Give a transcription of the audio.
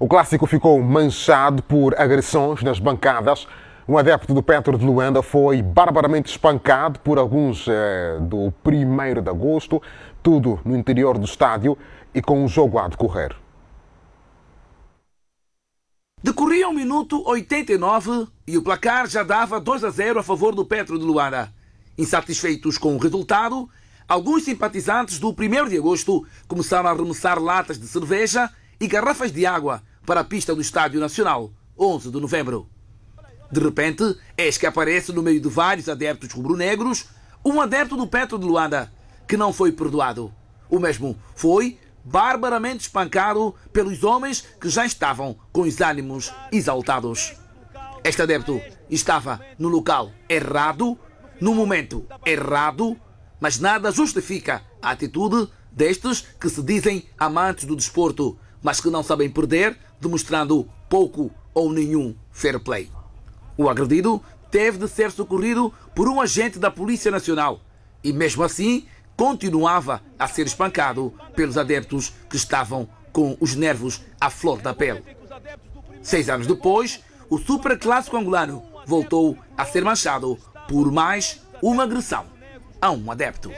O clássico ficou manchado por agressões nas bancadas. Um adepto do Petro de Luanda foi barbaramente espancado por alguns eh, do 1 de agosto, tudo no interior do estádio e com o um jogo a decorrer. Decorria o um minuto 89 e o placar já dava 2 a 0 a favor do Petro de Luanda. Insatisfeitos com o resultado, alguns simpatizantes do 1 de agosto começaram a arremessar latas de cerveja e garrafas de água para a pista do Estádio Nacional, 11 de novembro. De repente, eis que aparece no meio de vários adeptos rubro-negros um adepto do Petro de Luanda, que não foi perdoado. O mesmo foi barbaramente espancado pelos homens que já estavam com os ânimos exaltados. Este adepto estava no local errado, no momento errado, mas nada justifica a atitude destes que se dizem amantes do desporto, mas que não sabem perder, demonstrando pouco ou nenhum fair play. O agredido teve de ser socorrido por um agente da Polícia Nacional e, mesmo assim, continuava a ser espancado pelos adeptos que estavam com os nervos à flor da pele. Seis anos depois, o superclássico angolano voltou a ser manchado por mais uma agressão a um adepto.